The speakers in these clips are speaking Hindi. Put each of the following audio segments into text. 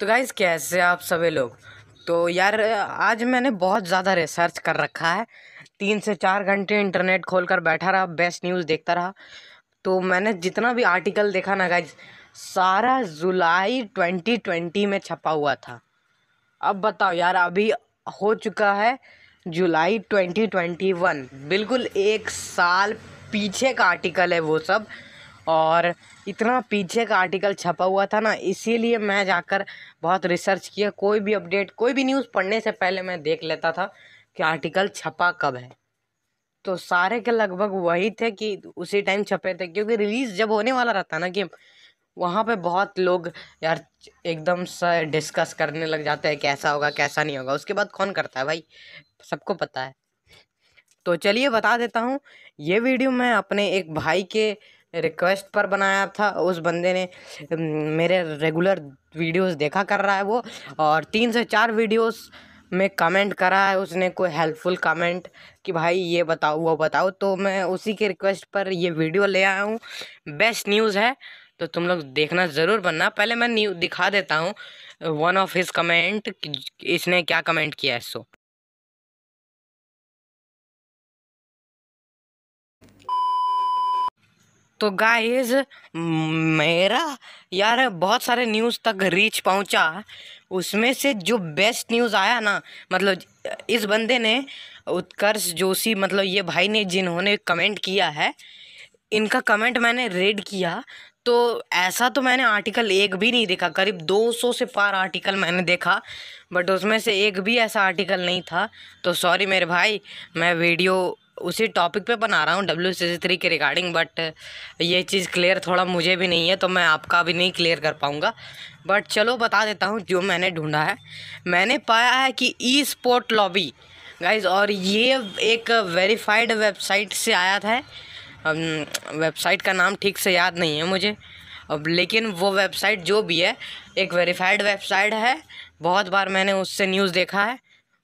तो गाइज कैसे आप सभी लोग तो यार आज मैंने बहुत ज़्यादा रिसर्च कर रखा है तीन से चार घंटे इंटरनेट खोल कर बैठा रहा बेस्ट न्यूज़ देखता रहा तो मैंने जितना भी आर्टिकल देखा ना गाइज सारा जुलाई ट्वेंटी ट्वेंटी में छपा हुआ था अब बताओ यार अभी हो चुका है जुलाई ट्वेंटी ट्वेंटी वन बिल्कुल एक साल पीछे का आर्टिकल है वो सब और इतना पीछे का आर्टिकल छपा हुआ था ना इसीलिए मैं जाकर बहुत रिसर्च किया कोई भी अपडेट कोई भी न्यूज़ पढ़ने से पहले मैं देख लेता था कि आर्टिकल छपा कब है तो सारे के लगभग वही थे कि उसी टाइम छपे थे क्योंकि रिलीज़ जब होने वाला रहता ना कि वहाँ पे बहुत लोग यार एकदम से डिस्कस करने लग जाते हैं कैसा होगा कैसा नहीं होगा उसके बाद कौन करता है भाई सबको पता है तो चलिए बता देता हूँ ये वीडियो मैं अपने एक भाई के रिक्वेस्ट पर बनाया था उस बंदे ने मेरे रेगुलर वीडियोस देखा कर रहा है वो और तीन से चार वीडियोस में कमेंट करा है उसने कोई हेल्पफुल कमेंट कि भाई ये बताओ वो बताओ तो मैं उसी के रिक्वेस्ट पर ये वीडियो ले आया हूँ बेस्ट न्यूज़ है तो तुम लोग देखना ज़रूर बनना पहले मैं न्यू दिखा देता हूँ वन ऑफ हिज कमेंट इसने क्या कमेंट किया है सो तो गाइस मेरा यार बहुत सारे न्यूज़ तक रीच पहुंचा उसमें से जो बेस्ट न्यूज़ आया ना मतलब इस बंदे ने उत्कर्ष जोशी मतलब ये भाई ने जिन्होंने कमेंट किया है इनका कमेंट मैंने रेड किया तो ऐसा तो मैंने आर्टिकल एक भी नहीं देखा करीब 200 से पार आर्टिकल मैंने देखा बट उसमें से एक भी ऐसा आर्टिकल नहीं था तो सॉरी मेरे भाई मैं वीडियो उसी टॉपिक पे बना रहा हूँ डब्ल्यू सी थ्री के रिगार्डिंग बट ये चीज़ क्लियर थोड़ा मुझे भी नहीं है तो मैं आपका भी नहीं क्लियर कर पाऊँगा बट चलो बता देता हूँ जो मैंने ढूंढा है मैंने पाया है कि ई स्पोर्ट लॉबी गाइज और ये एक वेरीफाइड वेबसाइट से आया था वेबसाइट का नाम ठीक से याद नहीं है मुझे अब लेकिन वो वेबसाइट जो भी है एक वेरीफाइड वेबसाइट है बहुत बार मैंने उससे न्यूज़ देखा है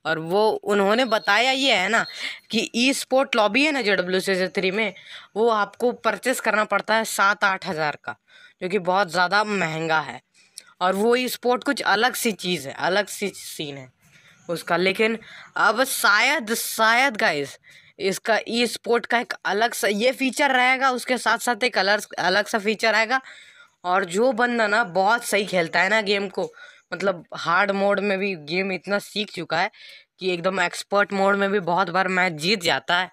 और वो उन्होंने बताया ये है ना कि ई स्पोर्ट लॉबी है ना जे डब्ल्यू सी थ्री में वो आपको परचेस करना पड़ता है सात आठ हज़ार का जो कि बहुत ज़्यादा महंगा है और वो ई स्पोर्ट कुछ अलग सी चीज़ है अलग सी सीन है उसका लेकिन अब शायद शायद गाइस इसका ई स्पोर्ट का एक अलग सा ये फीचर रहेगा उसके साथ साथ एक अलग अलग सा फीचर आएगा और जो बंदा ना बहुत सही खेलता है ना गेम को मतलब हार्ड मोड में भी गेम इतना सीख चुका है कि एकदम एक्सपर्ट मोड में भी बहुत बार मैच जीत जाता है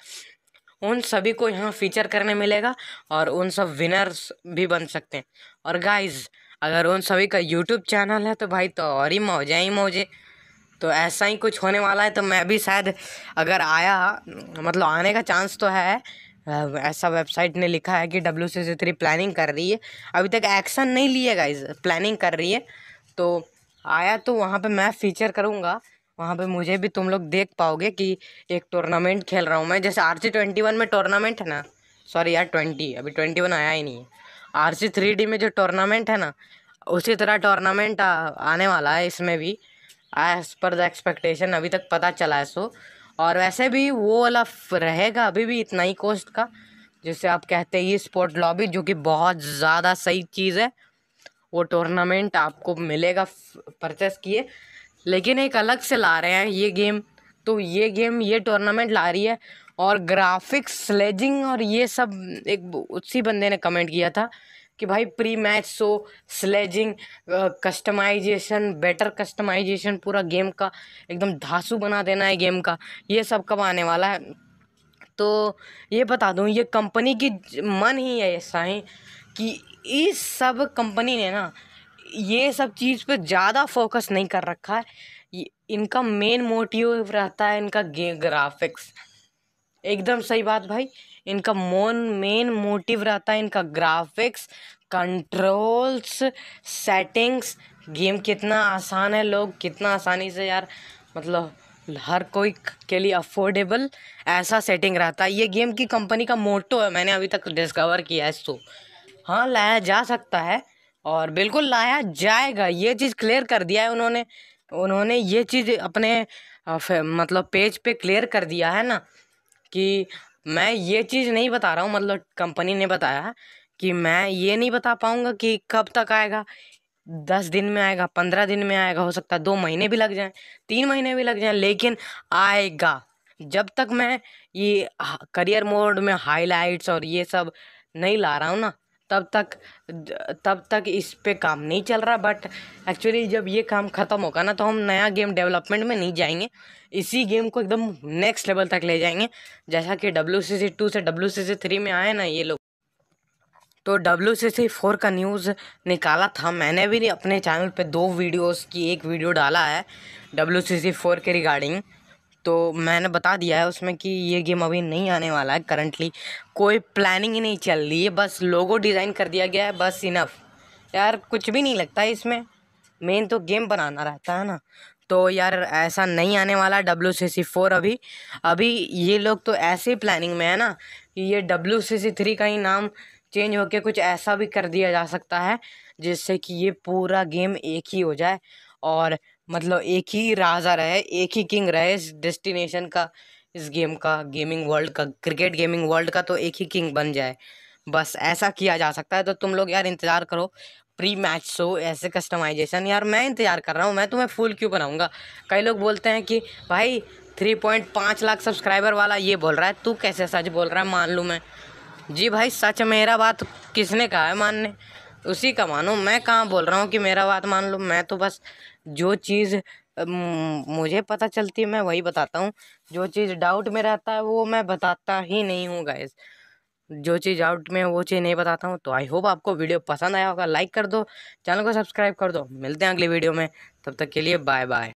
उन सभी को यहाँ फीचर करने मिलेगा और उन सब विनर्स भी बन सकते हैं और गाइस अगर उन सभी का यूट्यूब चैनल है तो भाई तो और ही मौजा ही मौजे तो ऐसा ही कुछ होने वाला है तो मैं भी शायद अगर आया मतलब आने का चांस तो है ऐसा वेबसाइट ने लिखा है कि W C C three planning कर रही है अभी तक एक्शन नहीं लिए गाइज प्लानिंग कर रही है तो आया तो वहाँ पे मैं फीचर करूँगा वहाँ पे मुझे भी तुम लोग देख पाओगे कि एक टूर्नामेंट खेल रहा हूँ मैं जैसे आर सी ट्वेंटी वन में टूर्नामेंट है ना सॉरी यार ट्वेंटी अभी ट्वेंटी वन आया ही नहीं है आर सी थ्री डी में जो टूर्नामेंट है ना उसी तरह टूर्नामेंट आने वाला है इसमें भी एज पर द एक्सपेक्टेशन अभी तक पता चला है सो और वैसे भी वो वाला रहेगा अभी भी इतना ही कॉस्ट का जिसे आप कहते हैं ई स्पोर्ट लॉबी जो कि बहुत ज़्यादा सही चीज़ है वो टूर्नामेंट आपको मिलेगा परचेस किए लेकिन एक अलग से ला रहे हैं ये गेम तो ये गेम ये टूर्नामेंट ला रही है और ग्राफिक्स स्लेजिंग और ये सब एक उसी बंदे ने कमेंट किया था कि भाई pre match show sledging customisation better customisation पूरा गेम का एकदम धांसू बना देना है गेम का ये सब कब आने वाला है तो ये बता दूँ ये कंपनी की मन ही है ऐसा ही कि इस सब कंपनी ने ना ये सब चीज़ पे ज़्यादा फोकस नहीं कर रखा है इनका मेन मोटिव रहता है इनका गे ग्राफिक्स एकदम सही बात भाई इनका मोन मेन मोटिव रहता है इनका ग्राफिक्स कंट्रोल्स सेटिंग्स गेम कितना आसान है लोग कितना आसानी से यार मतलब हर कोई के लिए अफोर्डेबल ऐसा सेटिंग रहता है ये गेम की कंपनी का मोटो है मैंने अभी तक डिस्कवर किया है इसको हाँ लाया जा सकता है और बिल्कुल लाया जाएगा ये चीज़ क्लियर कर दिया है उन्होंने उन्होंने ये चीज़ अपने मतलब पेज पे क्लियर कर दिया है ना कि मैं ये चीज़ नहीं बता रहा हूँ मतलब कंपनी ने बताया कि मैं ये नहीं बता पाऊँगा कि कब तक आएगा दस दिन में आएगा पंद्रह दिन में आएगा हो सकता है दो महीने भी लग जाएँ तीन महीने भी लग जाएँ लेकिन आएगा जब तक मैं ये करियर मोड में हाईलाइट्स और ये सब नहीं ला रहा हूँ ना तब तक तब तक इस पर काम नहीं चल रहा बट एक्चुअली जब ये काम ख़त्म होगा ना तो हम नया गेम डेवलपमेंट में नहीं जाएंगे इसी गेम को एकदम नेक्स्ट लेवल तक ले जाएंगे जैसा कि डब्ल्यू सी सी टू से डब्ल्यू सी सी थ्री में आए ना ये लोग तो डब्ल्यू सी सी फोर का न्यूज़ निकाला था मैंने भी अपने चैनल पे दो वीडियोस की एक वीडियो डाला है डब्ल्यू सी सी फोर के रिगार्डिंग तो मैंने बता दिया है उसमें कि ये गेम अभी नहीं आने वाला है करंटली कोई प्लानिंग ही नहीं चल रही है बस लोगो डिज़ाइन कर दिया गया है बस इनफ यार कुछ भी नहीं लगता है इसमें मेन तो गेम बनाना रहता है ना तो यार ऐसा नहीं आने वाला डब्ल्यू सी सी फोर अभी अभी ये लोग तो ऐसे ही प्लानिंग में है ना कि ये डब्ल्यू सी सी थ्री का ही नाम चेंज होके कुछ ऐसा भी कर दिया जा सकता है जिससे कि ये पूरा गेम एक ही हो जाए और मतलब एक ही राजा रहे एक ही किंग रहे इस डेस्टिनेशन का इस गेम का गेमिंग वर्ल्ड का क्रिकेट गेमिंग वर्ल्ड का तो एक ही किंग बन जाए बस ऐसा किया जा सकता है तो तुम लोग यार इंतज़ार करो प्री मैच शो ऐसे कस्टमाइजेशन यार मैं इंतज़ार कर रहा हूँ मैं तुम्हें फुल क्यों बनाऊँगा कई लोग बोलते हैं कि भाई थ्री पॉइंट पाँच लाख सब्सक्राइबर वाला ये बोल रहा है तू कैसे सच बोल रहा है मान लूँ मैं जी भाई सच मेरा बात किसने कहा है मानने उसी का मानो मैं कहाँ बोल रहा हूँ कि मेरा बात मान लूँ मैं तो बस जो चीज़ मुझे पता चलती है मैं वही बताता हूँ जो चीज़ डाउट में रहता है वो मैं बताता ही नहीं हूँ गाइस जो चीज़ डाउट में वो चीज़ नहीं बताता हूँ तो आई होप आपको वीडियो पसंद आया होगा लाइक कर दो चैनल को सब्सक्राइब कर दो मिलते हैं अगली वीडियो में तब तक के लिए बाय बाय